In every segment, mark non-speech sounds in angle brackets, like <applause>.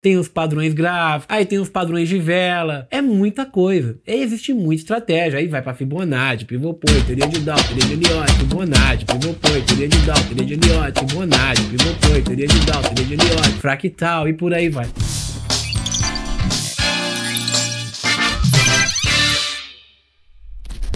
tem os padrões gráficos, aí tem os padrões de vela, é muita coisa. E é, existe muita estratégia, aí vai para Fibonacci, pivô teoria de Dow, teoria de Eliot, Fibonacci, pivô teoria de Dow, teoria de Eliot, Fibonacci, pivô teoria de Dow, teoria de Eliot, fractal e por aí vai.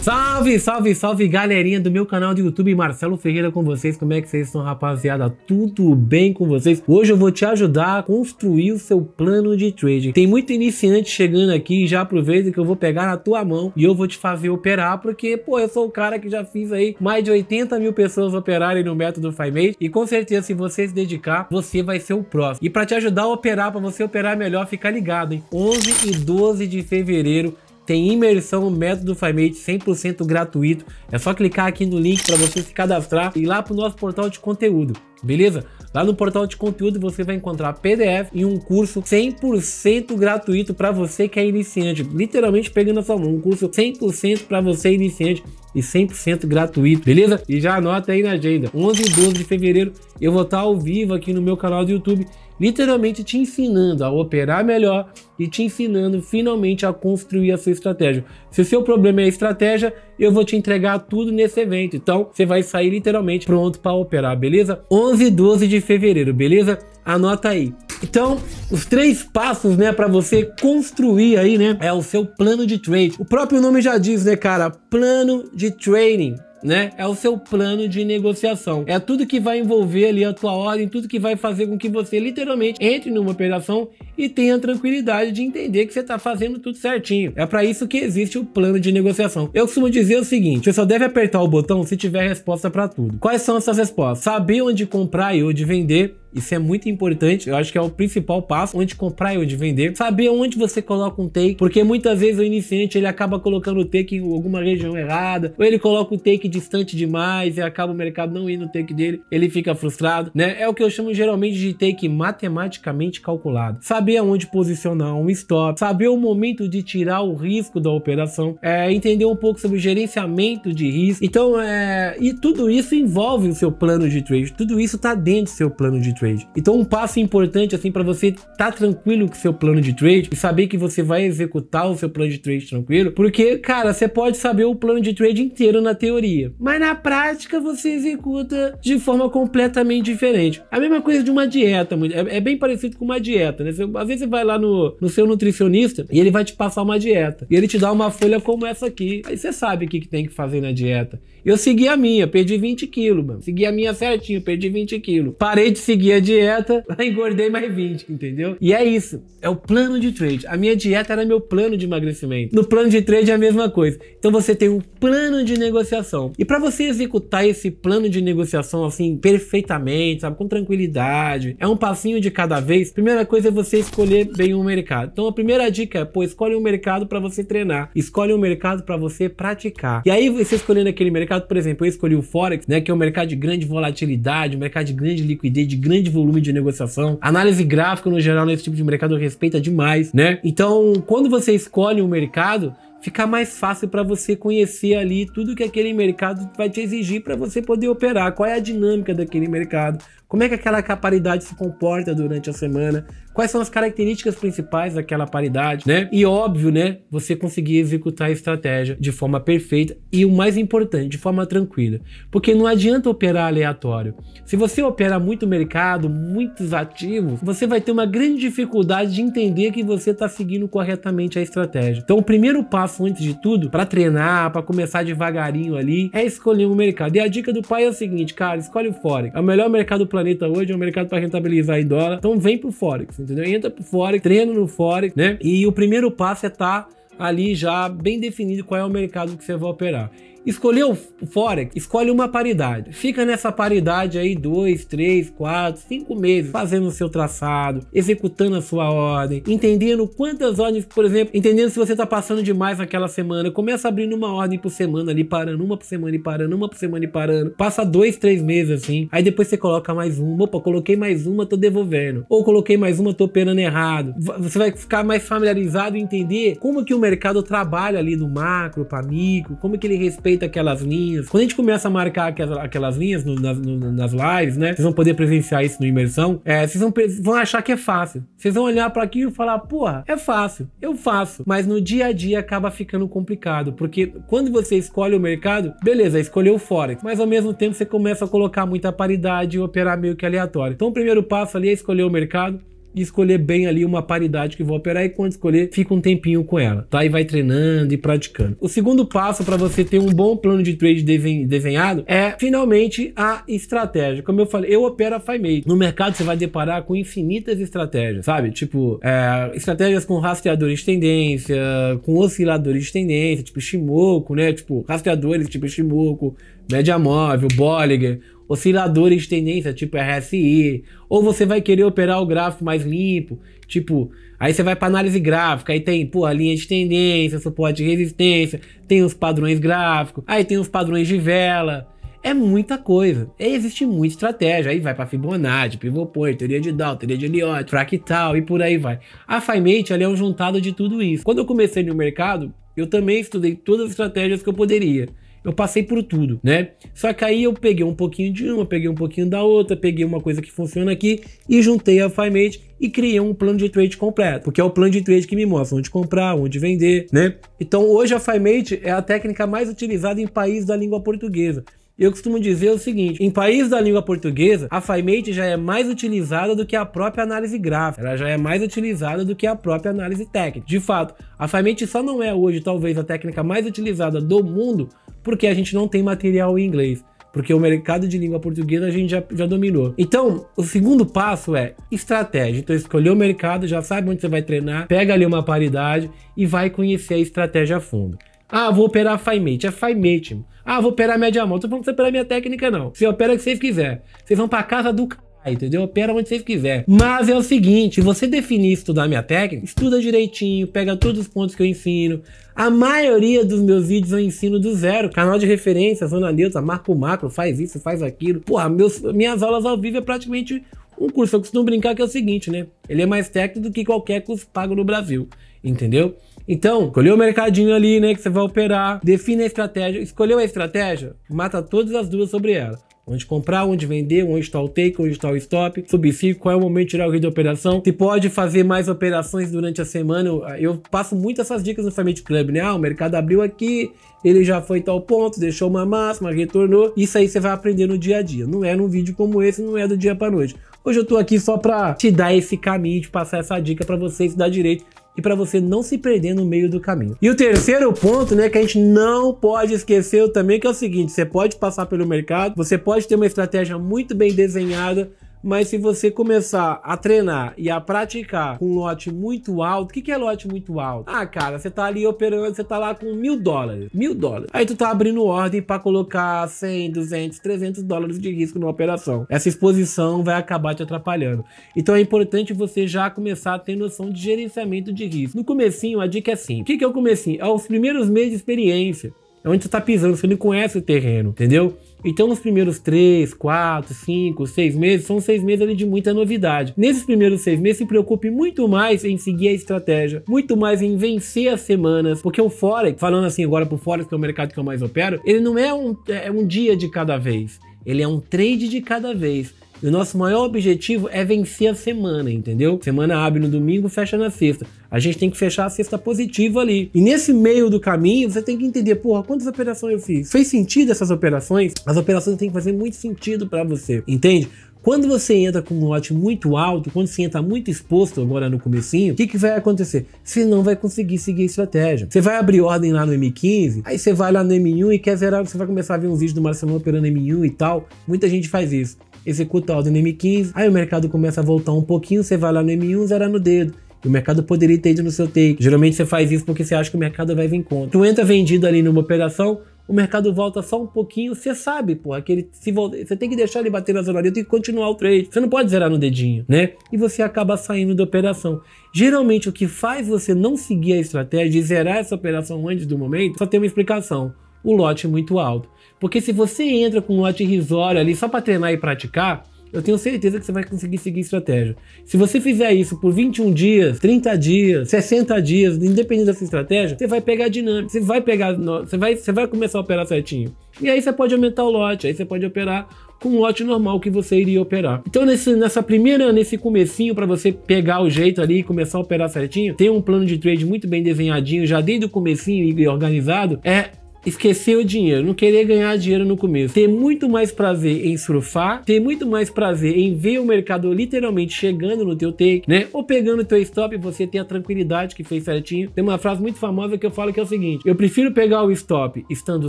Salve, salve, salve galerinha do meu canal do YouTube, Marcelo Ferreira com vocês, como é que vocês estão rapaziada? Tudo bem com vocês? Hoje eu vou te ajudar a construir o seu plano de trading. Tem muito iniciante chegando aqui, já aproveita que eu vou pegar na tua mão e eu vou te fazer operar, porque pô, eu sou o cara que já fiz aí mais de 80 mil pessoas operarem no método FiMate e com certeza se você se dedicar, você vai ser o próximo. E para te ajudar a operar, para você operar melhor, fica ligado, hein? 11 e 12 de fevereiro tem imersão método FireMate 100% gratuito. É só clicar aqui no link para você se cadastrar e ir lá para o nosso portal de conteúdo, beleza? Lá no portal de conteúdo você vai encontrar PDF e um curso 100% gratuito para você que é iniciante. Literalmente pegando a sua mão, um curso 100% para você iniciante e 100% gratuito, beleza? E já anota aí na agenda, 11 e 12 de fevereiro eu vou estar tá ao vivo aqui no meu canal do YouTube literalmente te ensinando a operar melhor e te ensinando finalmente a construir a sua estratégia. Se o seu problema é a estratégia, eu vou te entregar tudo nesse evento. Então, você vai sair literalmente pronto para operar, beleza? 11 e 12 de fevereiro, beleza? Anota aí. Então, os três passos, né, para você construir aí, né, é o seu plano de trade. O próprio nome já diz, né, cara, plano de trading né? É o seu plano de negociação. É tudo que vai envolver ali a tua ordem, tudo que vai fazer com que você literalmente entre numa operação e tenha tranquilidade de entender que você está fazendo tudo certinho. É para isso que existe o plano de negociação. Eu costumo dizer o seguinte: você só deve apertar o botão se tiver resposta para tudo. Quais são essas respostas? Saber onde comprar e onde vender isso é muito importante. Eu acho que é o principal passo onde comprar e onde vender. Saber onde você coloca um take, porque muitas vezes o iniciante ele acaba colocando o take em alguma região errada, ou ele coloca o take distante demais e acaba o mercado não indo no take dele, ele fica frustrado, né? É o que eu chamo geralmente de take matematicamente calculado. Saber aonde posicionar um stop, saber o momento de tirar o risco da operação, é, entender um pouco sobre gerenciamento de risco. Então, é, e tudo isso envolve o seu plano de trade. Tudo isso está dentro do seu plano de trade trade. Então um passo importante assim para você tá tranquilo com seu plano de trade e saber que você vai executar o seu plano de trade tranquilo, porque cara, você pode saber o plano de trade inteiro na teoria, mas na prática você executa de forma completamente diferente. A mesma coisa de uma dieta, é, é bem parecido com uma dieta, né? Você, às vezes você vai lá no, no seu nutricionista e ele vai te passar uma dieta e ele te dá uma folha como essa aqui. Aí você sabe o que, que tem que fazer na dieta. Eu segui a minha, perdi 20 quilos, mano. Segui a minha certinho, perdi 20 quilos. Parei de seguir a dieta, <laughs> engordei mais 20, entendeu? E é isso. É o plano de trade. A minha dieta era meu plano de emagrecimento. No plano de trade é a mesma coisa. Então você tem um plano de negociação. E para você executar esse plano de negociação assim perfeitamente, sabe, com tranquilidade, é um passinho de cada vez. Primeira coisa é você escolher bem um mercado. Então a primeira dica é, pô, escolhe um mercado para você treinar, escolhe um mercado para você praticar. E aí você escolhendo aquele mercado, por exemplo, eu escolhi o forex, né, que é um mercado de grande volatilidade, um mercado de grande liquidez, de grande de volume de negociação. Análise gráfica, no geral, nesse tipo de mercado respeita demais, né? Então, quando você escolhe um mercado, fica mais fácil para você conhecer ali tudo que aquele mercado vai te exigir para você poder operar, qual é a dinâmica daquele mercado, como é que aquela paridade se comporta durante a semana? Quais são as características principais daquela paridade, né? E óbvio, né? Você conseguir executar a estratégia de forma perfeita e o mais importante, de forma tranquila. Porque não adianta operar aleatório. Se você opera muito mercado, muitos ativos, você vai ter uma grande dificuldade de entender que você está seguindo corretamente a estratégia. Então, o primeiro passo, antes de tudo, para treinar, para começar devagarinho ali, é escolher um mercado. E a dica do pai é o seguinte, cara, escolhe o Forex. É o melhor mercado do planeta planeta hoje é um mercado para rentabilizar em dólar. Então vem pro Forex, entendeu? Entra pro Forex, treina no Forex, né? E o primeiro passo é estar tá ali já bem definido qual é o mercado que você vai operar. Escolheu o Forex, escolhe uma paridade. Fica nessa paridade aí dois, três, quatro, cinco meses, fazendo o seu traçado, executando a sua ordem, entendendo quantas ordens, por exemplo, entendendo se você está passando demais naquela semana. Começa abrindo uma ordem por semana ali, parando uma por semana e parando, uma por semana e parando. Passa dois, três meses assim. Aí depois você coloca mais uma. Opa, coloquei mais uma, tô devolvendo. Ou coloquei mais uma, tô operando errado. Você vai ficar mais familiarizado e entender como que o mercado trabalha ali no macro, para micro, como que ele respeita feito aquelas linhas. Quando a gente começa a marcar aquelas, linhas no, nas, no, nas, lives, né? Vocês vão poder presenciar isso no Imersão. É, vocês vão, vão achar que é fácil. Vocês vão olhar para aquilo e falar, porra, é fácil, eu faço. Mas no dia a dia acaba ficando complicado, porque quando você escolhe o mercado, beleza, escolheu o Forex, mas ao mesmo tempo você começa a colocar muita paridade e operar meio que aleatório. Então o primeiro passo ali é escolher o mercado, e escolher bem ali uma paridade que vou operar e quando escolher, fica um tempinho com ela, tá? E vai treinando e praticando. O segundo passo para você ter um bom plano de trade desenhado é finalmente a estratégia. Como eu falei, eu opero a FiMate. No mercado você vai deparar com infinitas estratégias, sabe? Tipo, é, estratégias com rastreadores de tendência, com osciladores de tendência, tipo Shimoku, né? Tipo, rastreadores tipo Shimoku, média móvel, Bollinger, osciladores de tendência, tipo RSI, ou você vai querer operar o gráfico mais limpo, tipo, aí você vai para análise gráfica, aí tem, a linha de tendência, suporte e resistência, tem os padrões gráficos, aí tem os padrões de vela. É muita coisa. E é, existe muita estratégia. Aí vai para Fibonacci, pivô Point, teoria de Dow, teoria de Elliott, fractal e por aí vai. A FiMate é um juntado de tudo isso. Quando eu comecei no mercado, eu também estudei todas as estratégias que eu poderia eu passei por tudo, né? Só que aí eu peguei um pouquinho de uma, peguei um pouquinho da outra, peguei uma coisa que funciona aqui e juntei a FiMate e criei um plano de trade completo, porque é o plano de trade que me mostra onde comprar, onde vender, né? Então hoje a FiMate é a técnica mais utilizada em países da língua portuguesa. Eu costumo dizer o seguinte: em países da língua portuguesa, a FiMate já é mais utilizada do que a própria análise gráfica, ela já é mais utilizada do que a própria análise técnica. De fato, a FiMate só não é hoje, talvez, a técnica mais utilizada do mundo porque a gente não tem material em inglês porque o mercado de língua portuguesa a gente já, já dominou. Então, o segundo passo é estratégia. Então, escolher o mercado, já sabe onde você vai treinar, pega ali uma paridade e vai conhecer a estratégia a fundo. Ah, vou operar FiMate. É FiMate. Ah, vou operar média mão. Tô falando pra você operar minha técnica, não. Você opera o que vocês quiser. Vocês vão pra casa do c... Ah, entendeu? Opera onde vocês quiser. Mas é o seguinte, você definir estudar minha técnica, estuda direitinho, pega todos os pontos que eu ensino. A maioria dos meus vídeos eu ensino do zero. Canal de referência, zona neutra, marco macro, faz isso, faz aquilo. Porra, meus, minhas aulas ao vivo é praticamente um curso. Eu costumo brincar que é o seguinte, né? Ele é mais técnico do que qualquer curso pago no Brasil, entendeu? Então, escolheu o mercadinho ali, né, que você vai operar, define a estratégia, escolheu a estratégia, mata todas as dúvidas sobre ela. Onde comprar, onde vender, onde está o take, onde está o stop, subsídio, qual é o momento de tirar o risco de operação, se pode fazer mais operações durante a semana. Eu, ah, eu passo muito essas dicas no Family Club, né? Ah, o mercado abriu aqui, ele já foi tal ponto, deixou uma máxima, retornou. Isso aí você vai aprender no dia a dia. Não é num vídeo como esse, não é do dia para noite. Hoje eu tô aqui só para te dar esse caminho, te passar essa dica para você estudar direito e para você não se perder no meio do caminho. E o terceiro ponto, né, que a gente não pode esquecer também, que é o seguinte, você pode passar pelo mercado, você pode ter uma estratégia muito bem desenhada, mas se você começar a treinar e a praticar com um lote muito alto, o que, que é lote muito alto? Ah, cara, você tá ali operando, você tá lá com mil dólares, mil dólares. Aí tu tá abrindo ordem para colocar 100, 200, 300 dólares de risco numa operação. Essa exposição vai acabar te atrapalhando. Então é importante você já começar a ter noção de gerenciamento de risco. No comecinho, a dica é assim. O que, que é o comecinho? É os primeiros meses de experiência. É onde você tá pisando, você não conhece o terreno, entendeu? Então, nos primeiros 3, 4, 5, 6 meses, são seis meses ali de muita novidade. Nesses primeiros seis meses, se preocupe muito mais em seguir a estratégia, muito mais em vencer as semanas, porque o Forex, falando assim agora pro Forex, que é o mercado que eu mais opero, ele não é um, é um dia de cada vez, ele é um trade de cada vez. E o nosso maior objetivo é vencer a semana, entendeu? Semana abre no domingo, fecha na sexta. A gente tem que fechar a sexta positiva ali. E nesse meio do caminho, você tem que entender, porra, quantas operações eu fiz? Fez sentido essas operações? As operações têm que fazer muito sentido para você, entende? Quando você entra com um lote muito alto, quando você entra muito exposto agora no comecinho, o que, que vai acontecer? Você não vai conseguir seguir a estratégia. Você vai abrir ordem lá no M15, aí você vai lá no M1 e quer zerar, você vai começar a ver um vídeo do Marcelo operando M1 e tal. Muita gente faz isso executa a ordem no M15, aí o mercado começa a voltar um pouquinho, você vai lá no M1, zerar no dedo. E o mercado poderia ter ido no seu take. Geralmente você faz isso porque você acha que o mercado vai vir contra. Tu entra vendido ali numa operação, o mercado volta só um pouquinho, você sabe, porra, que ele se volta, você tem que deixar ele bater na zona tem que continuar o trade. Você não pode zerar no dedinho, né? E você acaba saindo da operação. Geralmente o que faz você não seguir a estratégia e zerar essa operação antes do momento, só tem uma explicação o lote muito alto. Porque se você entra com um lote irrisório ali só para treinar e praticar, eu tenho certeza que você vai conseguir seguir estratégia. Se você fizer isso por 21 dias, 30 dias, 60 dias, independente da sua estratégia, você vai pegar dinâmica, você vai pegar, você vai, você vai começar a operar certinho. E aí você pode aumentar o lote, aí você pode operar com o lote normal que você iria operar. Então nesse, nessa primeira, nesse comecinho para você pegar o jeito ali e começar a operar certinho, ter um plano de trade muito bem desenhadinho já desde o comecinho e organizado é esquecer o dinheiro, não querer ganhar dinheiro no começo, ter muito mais prazer em surfar, ter muito mais prazer em ver o mercado literalmente chegando no teu take, né? Ou pegando o teu stop, você tem a tranquilidade que fez certinho. Tem uma frase muito famosa que eu falo que é o seguinte: eu prefiro pegar o stop estando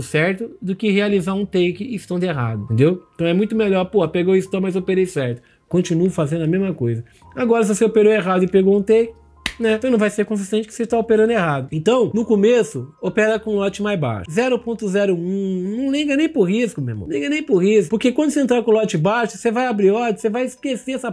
certo do que realizar um take estando errado, entendeu? Então é muito melhor, pô, pegou o stop, mas operei certo. Continuo fazendo a mesma coisa. Agora, se você operou errado e pegou um take, né? Então não vai ser consistente que você está operando errado. Então, no começo, opera com lote mais baixo. 0.01, não liga nem por risco, meu irmão. Liga nem por risco, porque quando você entrar com lote baixo, você vai abrir ódio, você vai esquecer essa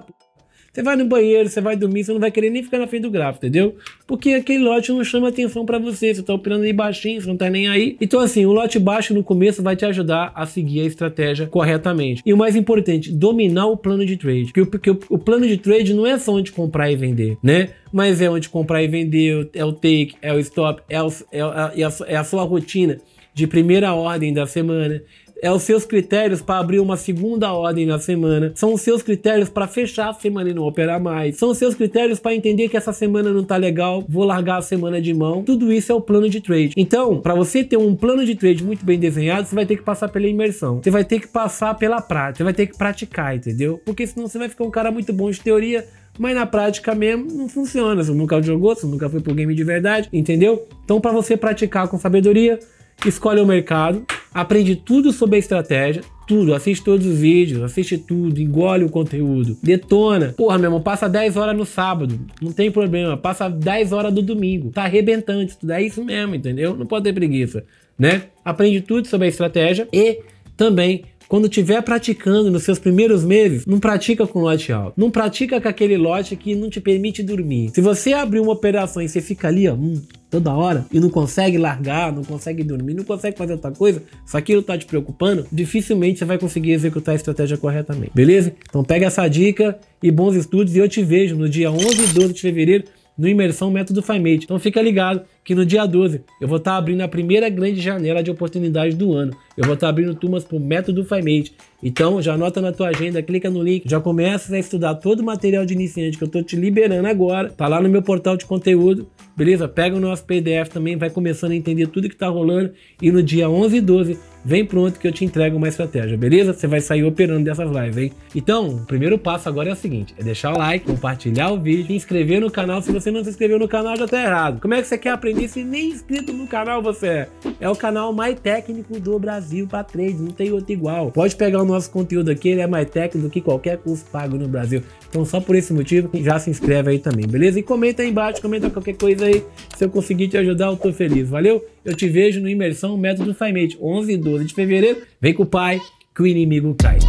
você vai no banheiro, você vai dormir, você não vai querer nem ficar na frente do gráfico, entendeu? Porque aquele lote não chama atenção para você, você tá operando aí baixinho, você não tá nem aí. Então assim, o lote baixo no começo vai te ajudar a seguir a estratégia corretamente. E o mais importante, dominar o plano de trade. Que o, que o, o plano de trade não é só onde comprar e vender, né? Mas é onde comprar e vender, é o take, é o stop, é, o, é, é a, é a sua rotina de primeira ordem da semana, é os seus critérios para abrir uma segunda ordem na semana. São os seus critérios para fechar a semana e não operar mais. São os seus critérios para entender que essa semana não tá legal, vou largar a semana de mão. Tudo isso é o plano de trade. Então, para você ter um plano de trade muito bem desenhado, você vai ter que passar pela imersão. Você vai ter que passar pela prática. Você vai ter que praticar, entendeu? Porque senão você vai ficar um cara muito bom de teoria, mas na prática mesmo não funciona. Você nunca jogou, você nunca foi pro game de verdade, entendeu? Então, para você praticar com sabedoria, escolhe o mercado, aprende tudo sobre a estratégia, tudo, assiste todos os vídeos, assiste tudo, engole o conteúdo, detona. Porra, meu irmão, passa 10 horas no sábado, não tem problema, passa 10 horas do domingo, tá arrebentando, tudo é isso mesmo, entendeu? Não pode ter preguiça, né? Aprende tudo sobre a estratégia e também quando estiver praticando nos seus primeiros meses, não pratica com lote alto. Não pratica com aquele lote que não te permite dormir. Se você abrir uma operação e você fica ali, ó, hum, toda hora e não consegue largar, não consegue dormir, não consegue fazer outra coisa, se aquilo tá te preocupando, dificilmente você vai conseguir executar a estratégia corretamente, beleza? Então pega essa dica e bons estudos e eu te vejo no dia 11 e 12 de fevereiro no Imersão Método FiMate. Então fica ligado que no dia 12 eu vou estar tá abrindo a primeira grande janela de oportunidades do ano. Eu vou estar tá abrindo turmas para o Método FiMate. Então já anota na tua agenda, clica no link, já começa a estudar todo o material de iniciante que eu estou te liberando agora. Tá lá no meu portal de conteúdo, beleza? Pega o nosso PDF também, vai começando a entender tudo que está rolando. E no dia 11 e 12 Vem pronto que eu te entrego uma estratégia, beleza? Você vai sair operando dessas lives, hein? Então, o primeiro passo agora é o seguinte: é deixar o like, compartilhar o vídeo, se inscrever no canal. Se você não se inscreveu no canal, já tá errado. Como é que você quer aprender se nem inscrito no canal você é? É o canal mais técnico do Brasil para trade, não tem outro igual. Pode pegar o nosso conteúdo aqui, ele é mais técnico do que qualquer curso pago no Brasil. Então, só por esse motivo, já se inscreve aí também, beleza? E comenta aí embaixo, comenta qualquer coisa aí. Se eu conseguir te ajudar, eu tô feliz. Valeu? Eu te vejo no Imersão Método Faimate, 11 e 12 de fevereiro. Vem com o pai que o inimigo cai.